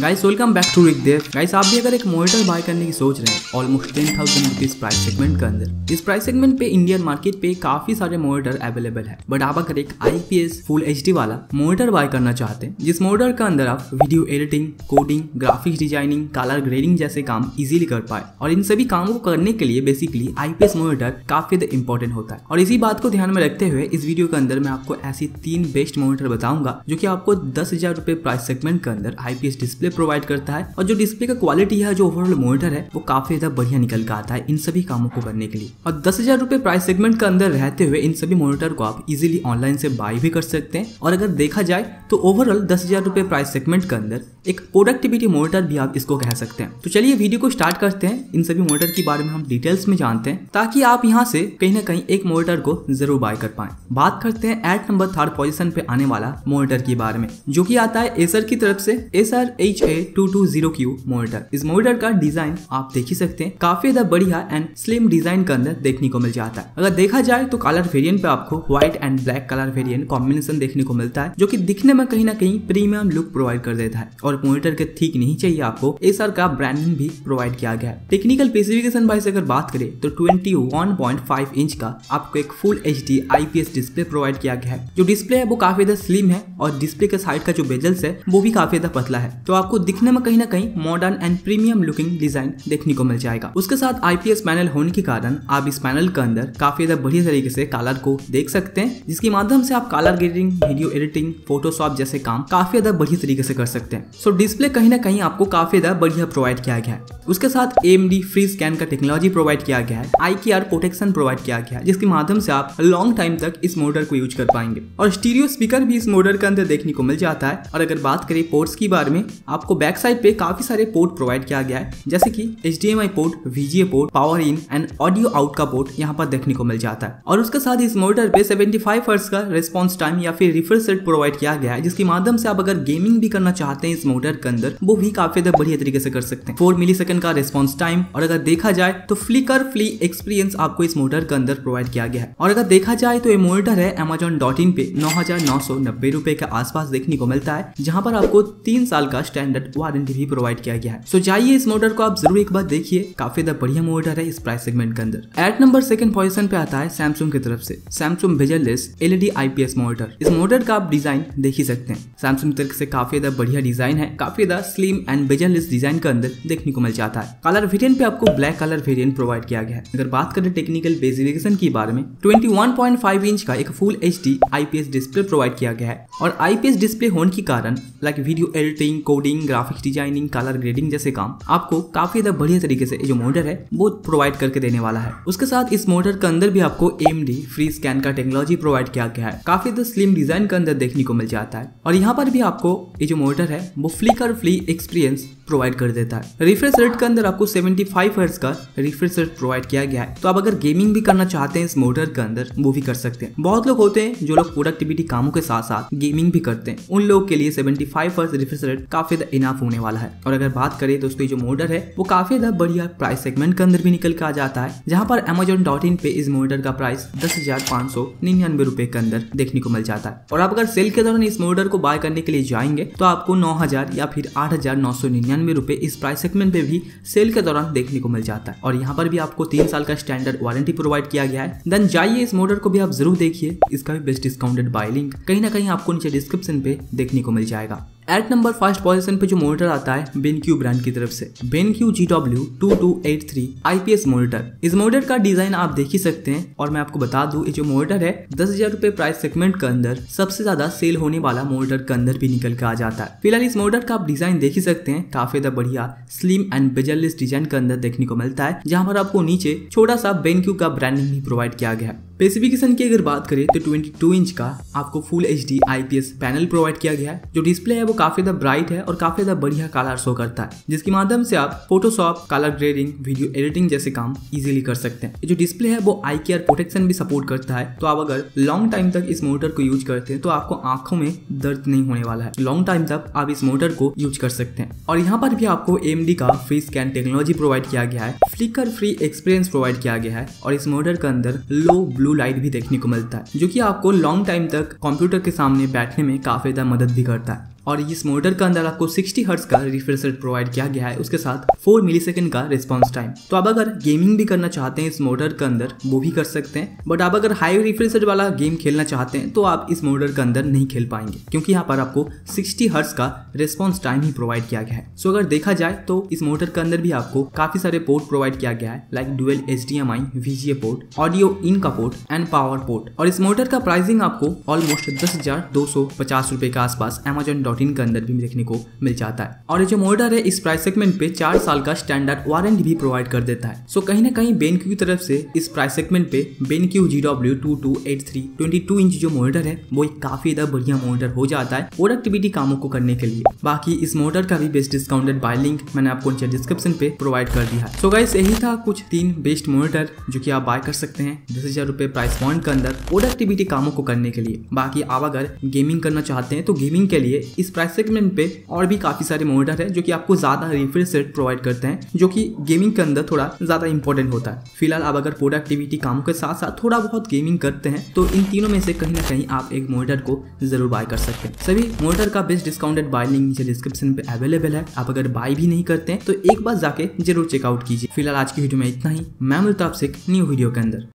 guys welcome back to Rik Dev guys आप भी अगर एक मोनिटर बाय करने की सोच रहे हैं almost ten thousand rupees price segment के अंदर इस प्राइस सेगमेंट पे इंडियन मार्केट पे काफी सारे मोनिटर अवेलेबल है बट आप अगर एक आईपीएस फुल एच वाला मोनिटर बाय करना चाहते हैं जिस मोनिटर के अंदर आप video editing coding graphics designing colour grading जैसे काम इजिली कर पाए और इन सभी काम को करने के लिए बेसिकली आईपीएस मोनिटर काफी इंपॉर्टेंट होता है और इसी बात को ध्यान में रखते हुए इस वीडियो के अंदर मैं आपको ऐसी तीन बेस्ट मोनिटर बताऊंगा जो की आपको दस हजार प्राइस सेगमेंट के अंदर आईपीएस डिस्प्ले डिस्प्ले प्रोवाइड करता है और जो डिस्प्ले का क्वालिटी है जो ओवरऑल मोनिटर है वो काफी ज्यादा बढ़िया निकल कर आता है इन सभी कामों को करने के लिए और दस हजार रूपए प्राइस सेगमेंट के अंदर रहते हुए इन सभी मोनिटर को आप इजिली ऑनलाइन से बाय भी कर सकते हैं और अगर देखा जाए तो ओवरऑल दस हजार रुपए प्राइस सेगमेंट के अंदर एक प्रोडक्टिविटी मोनिटर भी आप इसको कह सकते हैं तो चलिए वीडियो को स्टार्ट करते हैं इन सभी मोनिटर के बारे में हम डिटेल्स में जानते हैं ताकि आप यहाँ से कहीं ना कहीं एक मोनिटर को जरूर बाय कर पाए बात करते हैं एट नंबर थर्ड पोजिशन पे आने वाला मोनिटर के बारे में जो की आता है एसर की तरफ से Acer H H A two two zero Q monitor इस मोनिटर का डिजाइन आप देख ही सकते हैं काफी ज्यादा बढ़िया एंड स्लिम डिजाइन के अंदर देखने को मिल जाता है अगर देखा जाए तो कलर वेरियंट पे आपको white and black colour variant combination देखने को मिलता है जो की दिखने में कहीं ना कहीं प्रीमियम लुक प्रोवाइड कर देता है और मोनिटर के ठीक नहीं चाहिए आपको एस का ब्रांडिंग भी प्रोवाइड किया गया है टेक्निकल स्पेसिफिकेशन वाइज अगर बात करें तो 21.5 इंच का आपको एक full H D IPS display provide किया गया है जो डिस्प्ले है वो काफी ज्यादा स्लिम है और डिस्प्ले के साइड का जो बेजल्स है वो भी काफी ज्यादा पतला है तो आपको दिखने में कहीं ना कहीं modern and premium looking design देखने को मिल जाएगा उसके साथ आईपीएस पैनल होने के कारण आप इस पैनल के अंदर काफी ज्यादा बढ़िया तरीके से कलर को देख सकते हैं जिसके माध्यम से आप colour grading video editing Photoshop जैसे काम काफी ज्यादा बढ़िया तरीके से कर सकते हैं सो डिस्प्ले कहीं ना कहीं आपको काफी ज्यादा बढ़िया प्रोवाइड किया गया है उसके साथ एम फ्री स्कैन का टेक्नोलॉजी प्रोवाइड किया गया है आई के आर प्रोटेक्शन प्रोवाइड किया गया है जिसके माध्यम से आप लॉन्ग टाइम तक इस मोटर को यूज कर पाएंगे और स्टीरियो स्पीकर भी इस मोटर के अंदर देखने को मिल जाता है और अगर बात करें पोर्ट्स की बारे में आपको बैक साइड पे काफी सारे पोर्ट प्रोवाइड किया गया है जैसे कि H port VGA port power in and audio out का पोर्ट यहाँ पर देखने को मिल जाता है और उसके साथ इस मोटर पे 75 फाइव का रेस्पॉन्स टाइम या फिर रिफ्रेश रेट प्रोवाइड किया गया है जिसके माध्यम से आप अगर गेमिंग भी करना चाहते हैं इस मोटर के अंदर वो भी काफी ज्यादा बढ़िया तरीके से कर सकते हैं फोर मिली का रेस्पॉन्स टाइम और अगर देखा जाए तो फ्लिकर फ्ली एक्सपीरियंस आपको इस मोटर के अंदर प्रोवाइड किया गया है और अगर देखा जाए तो ये मोटर है अमेजोन डॉट इन पे नौ हजार नौ सौ नब्बे रुपए के आसपास देखने को मिलता है जहाँ पर आपको तीन साल का स्टैंडर्ड वारंटी भी प्रोवाइड किया गया है सो जाइए इस मोटर को आप जरूर एक बार देखिए काफी बढ़िया मोटर है इस प्राइस सेगमेंट के अंदर एट नंबर सेकंड पोजीशन पे आता है सैमसंग की तरफ से सैमसंग विजनलेस एलईडी आईपीएस मोटर इस मोटर का आप डिजाइन देख ही सकते हैं सैमसंग तरफ से काफी ज्यादा बढ़िया डिजाइन है काफी ज्यादा स्लिम एंड विजनलेस डिजाइन के अंदर देखने को मिल जाता है कलर वेरियंट पे आपको ब्लैक कलर वेरियंट प्रोवाइड किया गया है अगर बात करें टेक्निकल स्पेसिफिकेशन के बारे में ट्वेंटी इंच का एक full H D display provide किया गया है और आईपीएस डिस्प्ले होने के कारण like video editing coding coding graphics designing colour grading जैसे काम आपको काफी ज्यादा बढ़िया तरीके से जो मोटर है वो प्रोवाइड करके देने वाला है उसके साथ इस मोटर के अंदर भी आपको एम फ्री स्कैन का टेक्नोलॉजी प्रोवाइड किया गया है काफी ज्यादा स्लिम डिजाइन के अंदर देखने को मिल जाता है और यहाँ पर भी आपको ये जो मोटर है वो फ्लिकर फ्ली एक्सपीरियंस प्रोवाइड कर देता है रिफ्रेश रेट के अंदर आपको 75 फाइव का रिफ्रेश रेट प्रोवाइड किया गया है तो आप अगर गेमिंग भी करना चाहते हैं इस मोटर के अंदर वो भी कर सकते हैं बहुत लोग होते हैं जो लोग प्रोडक्टिविटी कामों के साथ साथ गेमिंग भी करते हैं उन लोग के लिए सेवेंटी फाइव रिफ्रेश रेट काफी ज्यादा इनाफ होने वाला है और अगर बात करें दोस्तों जो मोडर है वो काफी ज्यादा बढ़िया प्राइस सेगमेंट के अंदर भी निकल के आ जाता है जहाँ पर अमेजोन डॉट इन पे इस मोटर का प्राइस दस हजार पाँच सौ निन्यानवे रूपए के अंदर देखने को मिल जाता है और आप अगर सेल के दौरान इस मोडर को बाय करने के लिए जाएंगे तो आपको नौ हजार या फिर आठ हजार नौ सौ निन्यानवे रूपए इस प्राइस सेगमेंट पे भी सेल के दौरान देखने को मिल जाता है और यहाँ पर भी आपको तीन साल का स्टैंडर्ड वारंटी प्रोवाइड किया गया है देन जाइए इस मोटर को भी आप जरूर देखिए इसका भी बेस्ट डिस्काउंटेड बाय लिंक कहीं ना कहीं आपको नीचे डिस्क्रिप्शन पे देखने को मिल जाएगा एट नंबर फर्स्ट पोजीशन पे जो मॉनिटर आता है बेनक्यू ब्रांड की तरफ से BenQ G W two two eight three I P S monitor इस मॉनिटर का डिजाइन आप देख ही सकते हैं और मैं आपको बता दूं ये जो मॉनिटर है दस हजार रूपए प्राइस सेगमेंट के अंदर सबसे ज्यादा सेल होने वाला मॉनिटर के अंदर भी निकल के आ जाता है फिलहाल इस मॉनिटर का आप डिजाइन देख ही सकते हैं काफी ज्यादा बढ़िया स्लिम एंड बेजरलेस डिजाइन के अंदर देखने को मिलता है जहाँ पर आपको नीचे छोटा सा बेनक्यू का ब्रांडिंग भी प्रोवाइड किया गया है स्पेसिफिकेशन की अगर बात करें तो 22 इंच का आपको full H D I panel provide किया गया है जो डिस्प्ले है वो काफी ज्यादा ब्राइट है और काफी ज्यादा बढ़िया कलर शो करता है जिसके माध्यम से आप Photoshop colour grading video editing जैसे काम इजीली कर सकते हैं जो डिस्प्ले है वो आई केयर प्रोटेक्शन भी सपोर्ट करता है तो आप अगर लॉन्ग टाइम तक इस मोटर को यूज करते हैं तो आपको आंखों में दर्द नहीं होने वाला है लॉन्ग टाइम तक आप इस मोटर को यूज कर सकते हैं और यहाँ पर भी आपको एम का फ्री स्कैन टेक्नोलॉजी प्रोवाइड किया गया है फ्लिकर फ्री एक्सपीरियंस प्रोवाइड किया गया है और इस मोटर के अंदर लो ब्लू ब्लू लाइट भी देखने को मिलता है जो कि आपको लॉन्ग टाइम तक कंप्यूटर के सामने बैठने में काफी ज्यादा मदद भी करता है और इस मोटर के अंदर आपको 60 हर्ट्स का रिफ्रेश रेट प्रोवाइड किया गया है उसके साथ 4 मिलीसेकंड का रिस्पांस टाइम तो आप अगर गेमिंग भी करना चाहते हैं इस मोटर के अंदर वो भी कर सकते हैं बट आप अगर हाई रिफ्रेश रेट वाला गेम खेलना चाहते हैं तो आप इस मोटर के अंदर नहीं खेल पाएंगे क्योंकि यहाँ पर आपको सिक्सटी हर्ट्स का रिस्पॉन्स टाइम ही प्रोवाइड किया गया है सो अगर देखा जाए तो इस मोटर के अंदर भी आपको काफी सारे पोर्ट प्रोवाइड किया गया है like dual H D M I VGA port audio in का पोर्ट एंड पावर पोर्ट और इस मोटर का प्राइसिंग आपको ऑलमोस्ट दस हजार दो सौ पचास के आसपास अमेजोन डॉट प्रोटीन के अंदर भी देखने को मिल जाता है और ये जो मोडर है इस प्राइस सेगमेंट पे चार साल का स्टैंडर्ड वारंटी भी प्रोवाइड कर देता है सो कहीं ना कहीं बेनक की तरफ से इस प्राइस सेगमेंट पे BenQ G W two two eight three twenty two inch जो मोनिटर है वो एक काफी ज्यादा बढ़िया मोनिटर हो जाता है प्रोडक्टिविटी कामों को करने के लिए बाकी इस मोटर का भी बेस्ट डिस्काउंटेड बाय लिंक मैंने आपको नीचे डिस्क्रिप्शन पे प्रोवाइड कर दिया है सो गाइस यही था कुछ तीन बेस्ट मोनिटर जो की आप बाय कर सकते हैं दस हजार रूपए प्राइस पॉइंट के अंदर प्रोडक्टिविटी कामों को करने के लिए बाकी आप अगर गेमिंग करना चाहते हैं तो गेमिंग के लिए इस प्राइस सेगमेंट पे और भी काफी सारे मॉनिटर है जो कि आपको ज्यादा रिफ्रेश रेट प्रोवाइड करते हैं जो कि गेमिंग के अंदर थोड़ा ज्यादा इंपॉर्टेंट होता है फिलहाल आप अगर प्रोडक्टिविटी काम के साथ साथ थोड़ा बहुत गेमिंग करते हैं तो इन तीनों में से कहीं ना कहीं आप एक मोनिटर को जरूर बाय कर सकते हैं सभी मोनिटर का बेस्ट डिस्काउंटेड बाय लिंक नीचे डिस्क्रिप्शन पे अवेलेबल है आप अगर बाय भी नहीं करते हैं तो एक बार जाके जरूर चेकआउट कीजिए फिलहाल आज की वीडियो में इतना ही मैं मिलता आपसे न्यू वीडियो के अंदर